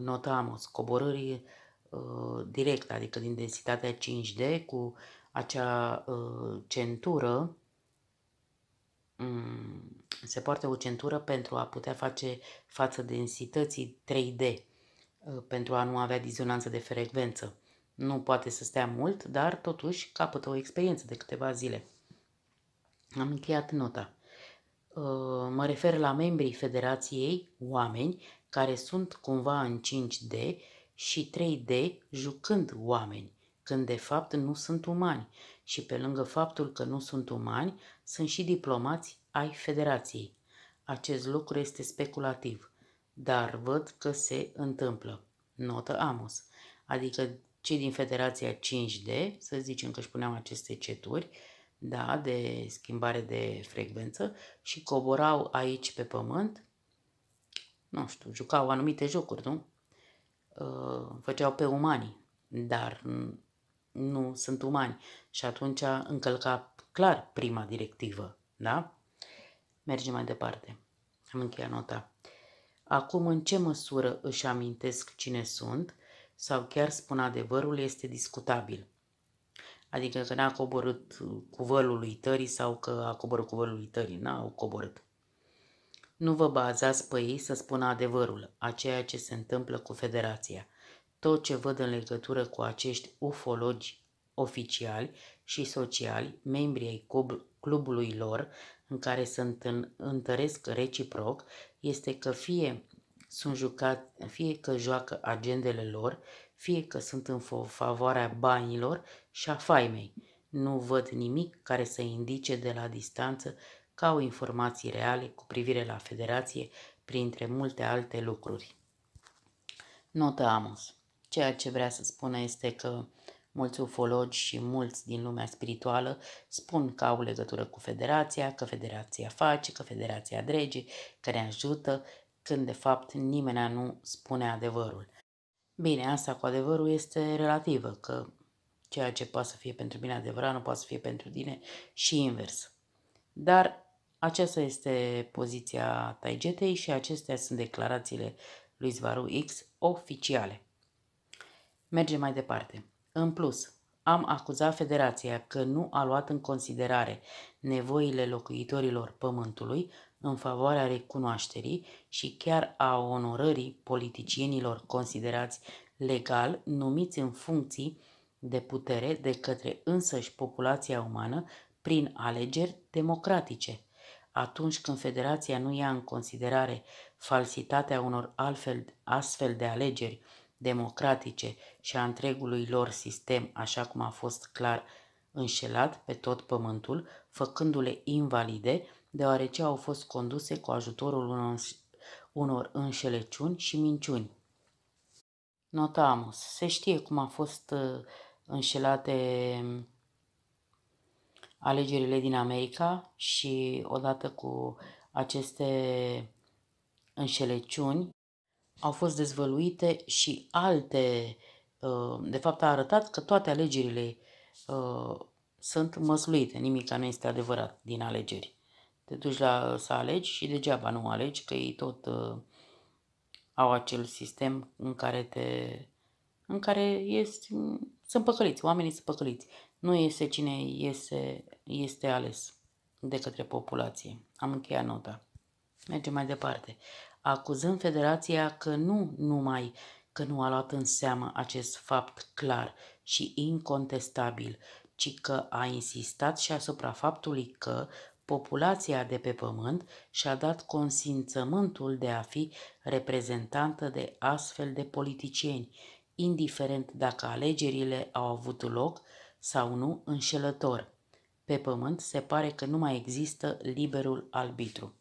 Nota Amos, coborâri uh, direct, adică din densitatea 5D cu acea uh, centură, um, se poartă o centură pentru a putea face față densității 3D, uh, pentru a nu avea dizonanță de frecvență. Nu poate să stea mult, dar totuși capătă o experiență de câteva zile. Am încheiat nota. Uh, mă refer la membrii federației, oameni, care sunt cumva în 5D și 3D jucând oameni când de fapt nu sunt umani și pe lângă faptul că nu sunt umani, sunt și diplomați ai federației. Acest lucru este speculativ, dar văd că se întâmplă. Notă Amos, adică cei din Federația 5D, să zicem că își puneam aceste ceturi, da, de schimbare de frecvență și coborau aici pe pământ, nu știu, jucau anumite jocuri, nu? Ă, făceau pe umani, dar nu sunt umani. Și atunci încălca clar prima directivă, da? Mergem mai departe. Am încheiat nota. Acum, în ce măsură își amintesc cine sunt sau chiar spun adevărul este discutabil. Adică că n-a coborât cu vălul uitării sau că a coborât cu vălul uitării, n-au coborât. Nu vă bazați pe ei să spună adevărul a ceea ce se întâmplă cu federația tot ce văd în legătură cu acești ufologi oficiali și sociali, membri ai clubului lor, în care se întăresc reciproc, este că fie sunt jucat, fie că joacă agendele lor, fie că sunt în favoarea banilor și a faimei. Nu văd nimic care să indice de la distanță că au informații reale cu privire la federație, printre multe alte lucruri. Nota Amos Ceea ce vrea să spună este că mulți ufologi și mulți din lumea spirituală spun că au legătură cu federația, că federația face, că federația drege, că ne ajută, când de fapt nimeni nu spune adevărul. Bine, asta cu adevărul este relativă, că ceea ce poate să fie pentru mine adevărat nu poate să fie pentru tine și invers. Dar aceasta este poziția Taigetei și acestea sunt declarațiile lui Zvaru X oficiale. Merge mai departe. În plus, am acuzat federația că nu a luat în considerare nevoile locuitorilor pământului în favoarea recunoașterii și chiar a onorării politicienilor considerați legal numiți în funcții de putere de către însăși populația umană prin alegeri democratice. Atunci când federația nu ia în considerare falsitatea unor altfel, astfel de alegeri, democratice și a întregului lor sistem, așa cum a fost clar înșelat pe tot pământul, făcându-le invalide, deoarece au fost conduse cu ajutorul unor înșelăciuni și minciuni. Notamus. Se știe cum a fost uh, înșelate um, alegerile din America și odată cu aceste înșelăciuni au fost dezvăluite și alte, uh, de fapt a arătat că toate alegerile uh, sunt măsluite, nimic nu este adevărat din alegeri. Te duci la, să alegi și degeaba nu alegi, că ei tot uh, au acel sistem în care te în care este, sunt păcăliți, oamenii sunt păcăliți. Nu este cine este, este ales de către populație. Am încheiat nota. Mergem mai departe acuzând federația că nu numai că nu a luat în seamă acest fapt clar și incontestabil, ci că a insistat și asupra faptului că populația de pe pământ și-a dat consimțământul de a fi reprezentantă de astfel de politicieni, indiferent dacă alegerile au avut loc sau nu înșelător. Pe pământ se pare că nu mai există liberul arbitru.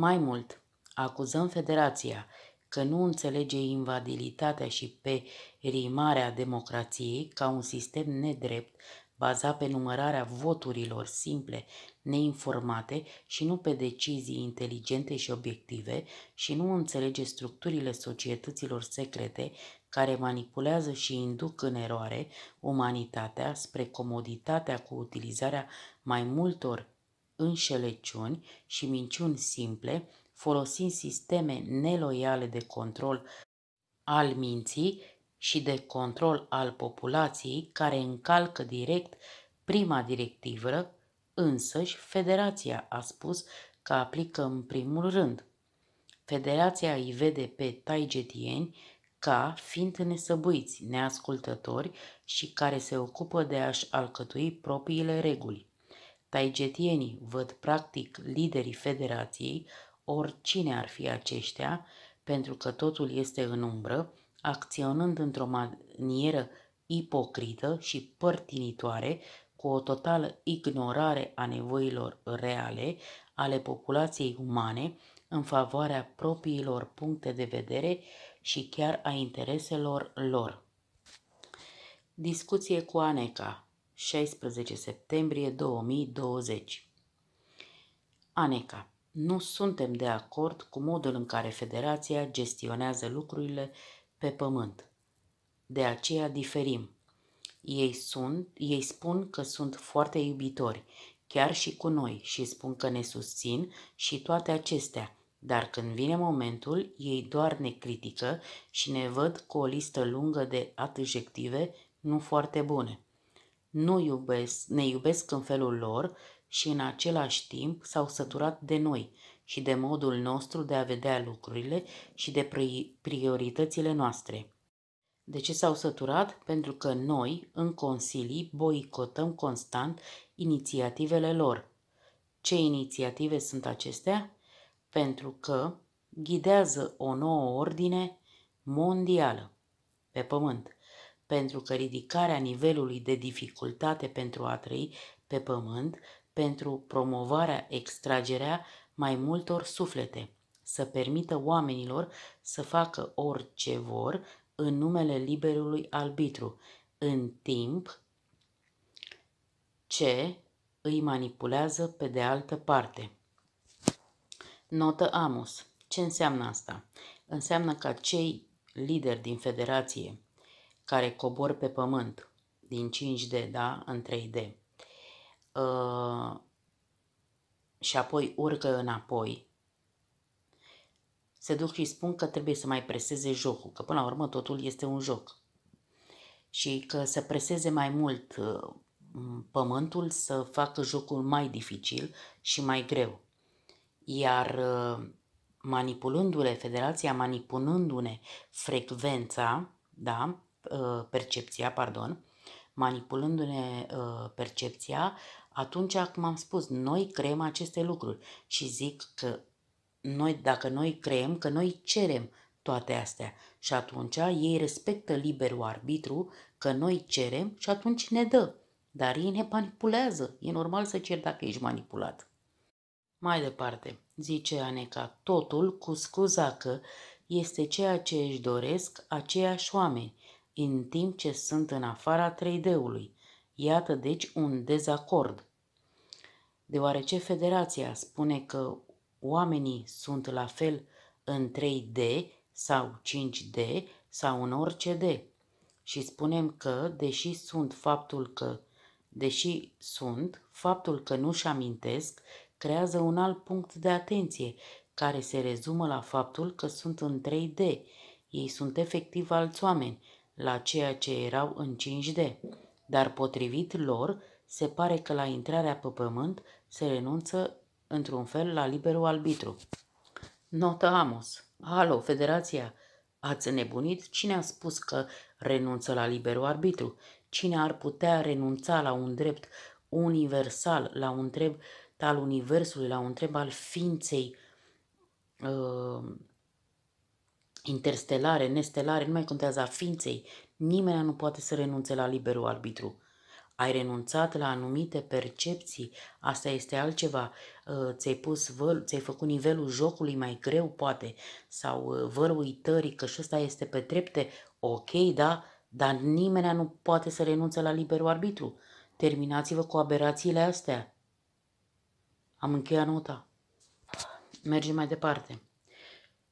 Mai mult, acuzăm Federația că nu înțelege invadilitatea și pe rimarea democrației ca un sistem nedrept bazat pe numărarea voturilor simple, neinformate și nu pe decizii inteligente și obiective și nu înțelege structurile societăților secrete care manipulează și induc în eroare umanitatea spre comoditatea cu utilizarea mai multor înșelăciuni și minciuni simple, folosind sisteme neloiale de control al minții și de control al populației care încalcă direct prima directivă, însăși federația a spus că aplică în primul rând. Federația îi vede pe taigetieni ca fiind nesăbuiți, neascultători și care se ocupă de a-și alcătui propriile reguli. Taigetienii văd practic liderii federației, oricine ar fi aceștia, pentru că totul este în umbră, acționând într-o manieră ipocrită și părtinitoare, cu o totală ignorare a nevoilor reale ale populației umane în favoarea propriilor puncte de vedere și chiar a intereselor lor. Discuție cu Aneca 16 septembrie 2020 Aneca Nu suntem de acord cu modul în care Federația gestionează lucrurile pe pământ. De aceea diferim. Ei, sunt, ei spun că sunt foarte iubitori, chiar și cu noi, și spun că ne susțin și toate acestea – dar când vine momentul, ei doar ne critică și ne văd cu o listă lungă de adjective nu foarte bune nu iubesc, ne iubesc în felul lor și în același timp s-au săturat de noi și de modul nostru de a vedea lucrurile și de prioritățile noastre. De ce s-au săturat? Pentru că noi, în consilii, boicotăm constant inițiativele lor. Ce inițiative sunt acestea? Pentru că ghidează o nouă ordine mondială pe pământ pentru că ridicarea nivelului de dificultate pentru a trăi pe pământ, pentru promovarea, extragerea mai multor suflete, să permită oamenilor să facă orice vor în numele liberului arbitru, în timp ce îi manipulează pe de altă parte. Notă Amos. Ce înseamnă asta? Înseamnă ca cei lideri din federație care cobor pe pământ din 5D, da, în 3D. Uh, și apoi urcă înapoi. Se duc și spun că trebuie să mai preseze jocul, că până la urmă totul este un joc. Și că să preseze mai mult uh, pământul, să facă jocul mai dificil și mai greu. Iar uh, manipulându-le, federația manipulându-ne frecvența, da, Uh, percepția, pardon, manipulându-ne uh, percepția, atunci, cum am spus, noi creăm aceste lucruri și zic că noi, dacă noi creăm, că noi cerem toate astea și atunci ei respectă liberul arbitru că noi cerem și atunci ne dă. Dar ei ne manipulează. E normal să ceri dacă ești manipulat. Mai departe, zice Aneca, totul cu scuza că este ceea ce își doresc aceiași oameni în timp ce sunt în afara 3D-ului. Iată deci un dezacord. Deoarece federația spune că oamenii sunt la fel în 3D sau 5D sau în orice D. Și spunem că, deși sunt faptul că, deși sunt, faptul că nu-și amintesc, creează un alt punct de atenție, care se rezumă la faptul că sunt în 3D. Ei sunt efectiv alți oameni, la ceea ce erau 5D, dar potrivit lor, se pare că la intrarea pe pământ se renunță într-un fel la liberul arbitru. Nota Amos. Alo, Federația, ați nebunit? Cine a spus că renunță la liberul arbitru? Cine ar putea renunța la un drept universal, la un drept al universului, la un drept al ființei uh, interstelare, nestelare, nu mai contează a ființei, nimeni nu poate să renunțe la liberul arbitru. Ai renunțat la anumite percepții, asta este altceva, ă, ți-ai, pus văl, ți-ai făcut nivelul jocului mai greu, poate, sau ă, văl uitării că și ăsta este pe trepte, ok, da, dar nimeni nu poate să renunțe la liberul arbitru. Terminați-vă cu aberațiile astea. Am încheiat nota. Mergem mai departe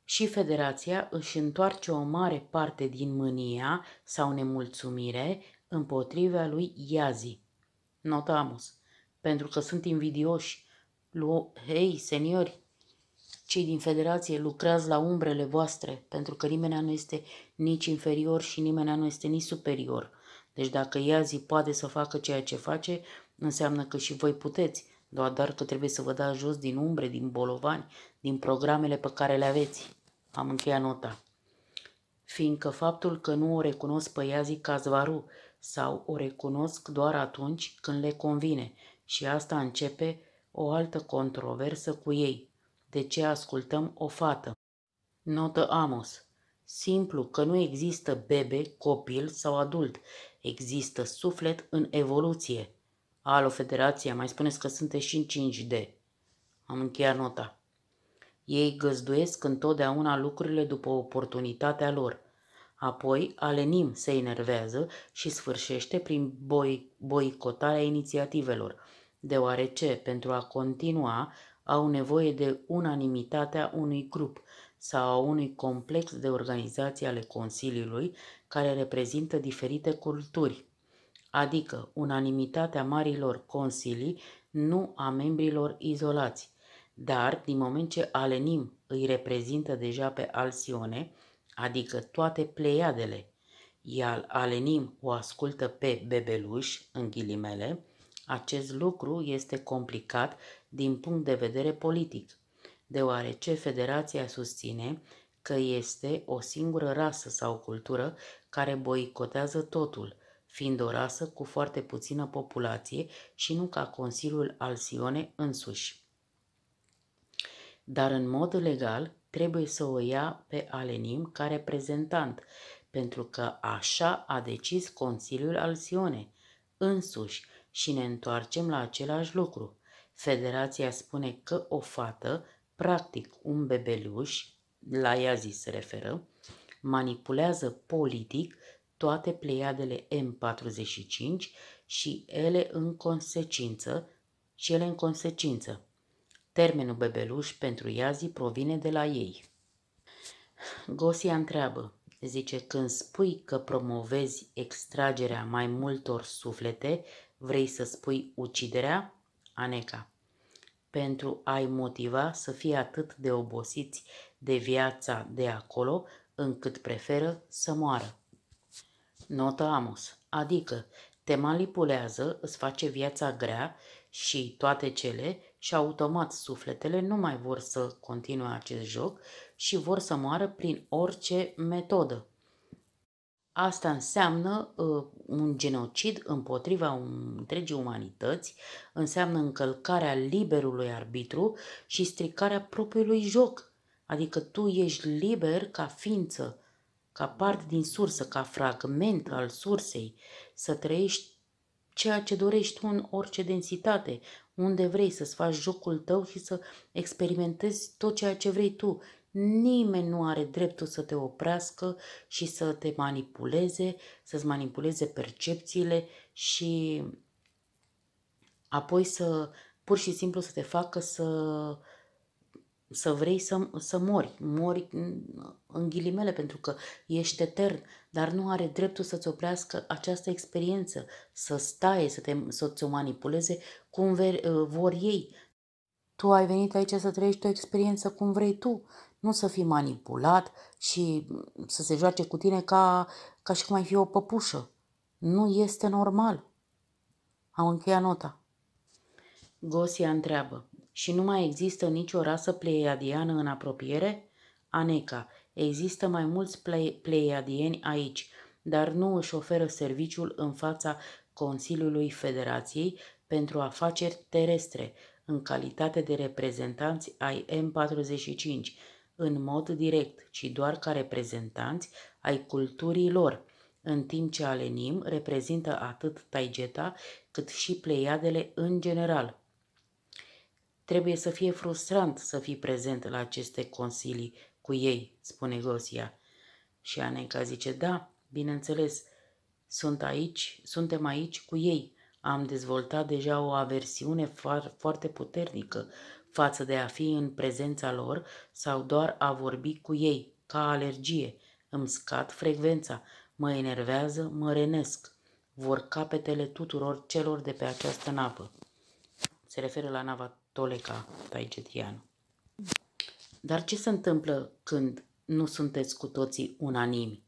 și federația își întoarce o mare parte din mânia sau nemulțumire împotriva lui Iazi. Notamos, pentru că sunt invidioși. Lu- Hei, seniori, cei din federație lucrează la umbrele voastre, pentru că nimeni nu este nici inferior și nimeni nu este nici superior. Deci dacă Iazi poate să facă ceea ce face, înseamnă că și voi puteți, doar, doar că trebuie să vă dați jos din umbre, din bolovani, din programele pe care le aveți. Am încheiat nota. Fiindcă faptul că nu o recunosc pe ea zic cazvaru sau o recunosc doar atunci când le convine și asta începe o altă controversă cu ei. De ce ascultăm o fată? Notă Amos. Simplu că nu există bebe, copil sau adult. Există suflet în evoluție. Alo, Federația, mai spuneți că sunteți și în 5D. Am încheiat nota. Ei găzduiesc întotdeauna lucrurile după oportunitatea lor. Apoi, Alenim se enervează și sfârșește prin boi- boicotarea inițiativelor, deoarece, pentru a continua, au nevoie de unanimitatea unui grup sau a unui complex de organizații ale Consiliului care reprezintă diferite culturi, adică unanimitatea marilor consilii, nu a membrilor izolați. Dar, din moment ce Alenim îi reprezintă deja pe Alsione, adică toate pleiadele, iar Alenim o ascultă pe bebeluș, în ghilimele, acest lucru este complicat din punct de vedere politic, deoarece federația susține că este o singură rasă sau cultură care boicotează totul, fiind o rasă cu foarte puțină populație și nu ca Consiliul Alsione însuși dar în mod legal trebuie să o ia pe Alenim ca reprezentant, pentru că așa a decis Consiliul al Sione, însuși, și ne întoarcem la același lucru. Federația spune că o fată, practic un bebeluș, la ea zi se referă, manipulează politic toate pleiadele M45 și ele în consecință, și ele în consecință. Termenul bebeluș pentru iazi provine de la ei. Gosia întreabă, zice, când spui că promovezi extragerea mai multor suflete, vrei să spui uciderea? Aneca. Pentru a-i motiva să fie atât de obosiți de viața de acolo, încât preferă să moară. Notă Amos, adică te manipulează, îți face viața grea și toate cele și automat sufletele nu mai vor să continue acest joc și vor să moară prin orice metodă. Asta înseamnă uh, un genocid împotriva întregii umanități, înseamnă încălcarea liberului arbitru și stricarea propriului joc. Adică tu ești liber ca ființă, ca parte din sursă, ca fragment al sursei, să trăiești ceea ce dorești tu în orice densitate, unde vrei, să-ți faci jocul tău și să experimentezi tot ceea ce vrei tu. Nimeni nu are dreptul să te oprească și să te manipuleze, să-ți manipuleze percepțiile și apoi să pur și simplu să te facă să să vrei să, să mori, mori în ghilimele pentru că ești etern, dar nu are dreptul să-ți oprească această experiență, să stai, să, te, să ți-o manipuleze cum ver, uh, vor ei. Tu ai venit aici să trăiești o experiență cum vrei tu, nu să fii manipulat și mm, să se joace cu tine ca, ca și cum ai fi o păpușă. Nu este normal. Am încheiat nota. Gosia întreabă, și nu mai există nicio rasă pleiadiană în apropiere? Aneca, există mai mulți ple- pleiadieni aici, dar nu își oferă serviciul în fața Consiliului Federației pentru afaceri terestre, în calitate de reprezentanți ai M45, în mod direct, ci doar ca reprezentanți ai culturii lor, în timp ce Alenim reprezintă atât Taigeta cât și Pleiadele în general. Trebuie să fie frustrant să fii prezent la aceste consilii cu ei, spune Gosia. Și Aneca zice, da, bineînțeles, sunt aici, suntem aici cu ei. Am dezvoltat deja o aversiune foarte puternică față de a fi în prezența lor sau doar a vorbi cu ei, ca alergie. Îmi scad frecvența, mă enervează, mă renesc. Vor capetele tuturor celor de pe această navă. Se referă la nava Toleca Taigetianu. Dar ce se întâmplă când nu sunteți cu toții unanimi?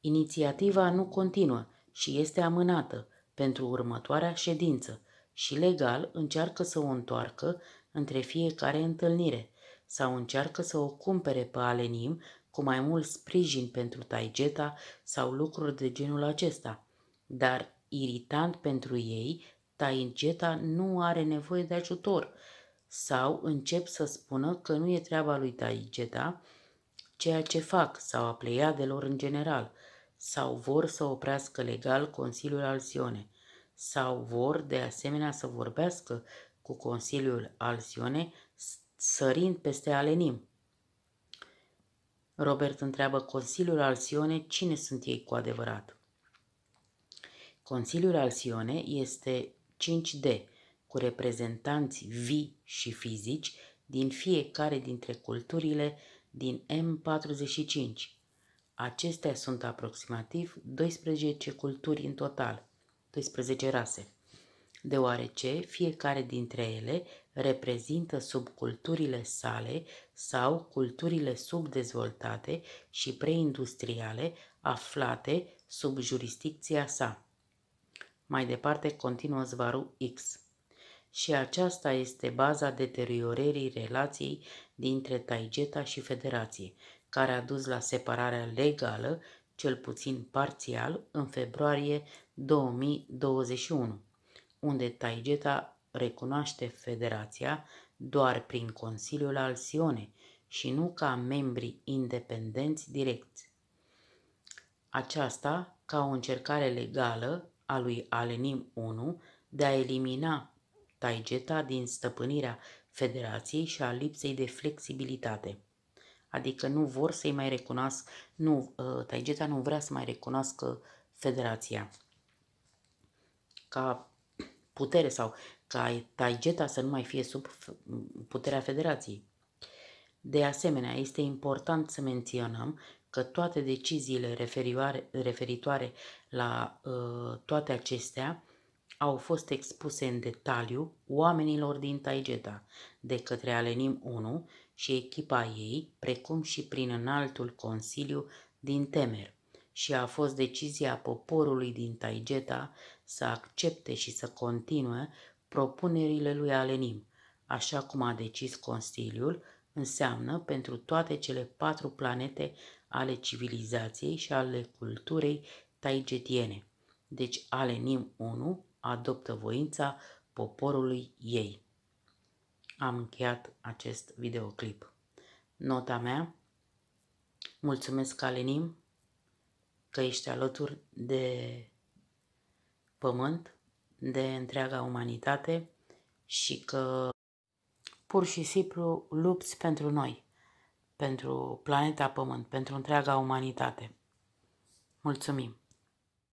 Inițiativa nu continuă și este amânată pentru următoarea ședință și legal încearcă să o întoarcă între fiecare întâlnire sau încearcă să o cumpere pe Alenim cu mai mult sprijin pentru taigeta sau lucruri de genul acesta, dar iritant pentru ei Taingeta nu are nevoie de ajutor. Sau încep să spună că nu e treaba lui Taingeta ceea ce fac sau a pleiadelor în general, sau vor să oprească legal Consiliul Alsione, sau vor de asemenea să vorbească cu Consiliul Alsione sărind peste Alenim. Robert întreabă Consiliul Alsione cine sunt ei cu adevărat. Consiliul Alsione este 5D, cu reprezentanți vii și fizici din fiecare dintre culturile din M45. Acestea sunt aproximativ 12 culturi în total, 12 rase, deoarece fiecare dintre ele reprezintă subculturile sale sau culturile subdezvoltate și preindustriale aflate sub jurisdicția sa. Mai departe continuă zvarul X. Și aceasta este baza deteriorării relației dintre Taigeta și Federație, care a dus la separarea legală, cel puțin parțial, în februarie 2021, unde Taigeta recunoaște Federația doar prin Consiliul al Sione și nu ca membri independenți direcți. Aceasta ca o încercare legală a lui Alenim I de a elimina taigeta din stăpânirea federației și a lipsei de flexibilitate. Adică nu vor să-i mai recunoască, nu, ă, taigeta nu vrea să mai recunoască federația ca putere sau ca taigeta să nu mai fie sub puterea federației. De asemenea, este important să menționăm că toate deciziile referitoare la uh, toate acestea au fost expuse în detaliu oamenilor din Taigeta de către Alenim 1 și echipa ei, precum și prin înaltul consiliu din Temer și a fost decizia poporului din Taigeta să accepte și să continue propunerile lui Alenim, așa cum a decis Consiliul, înseamnă pentru toate cele patru planete ale civilizației și ale culturei taigetiene. Deci ale Nim 1 adoptă voința poporului ei. Am încheiat acest videoclip. Nota mea, mulțumesc Alenim că ești alături de pământ, de întreaga umanitate și că pur și simplu lupți pentru noi pentru planeta Pământ, pentru întreaga umanitate. Mulțumim!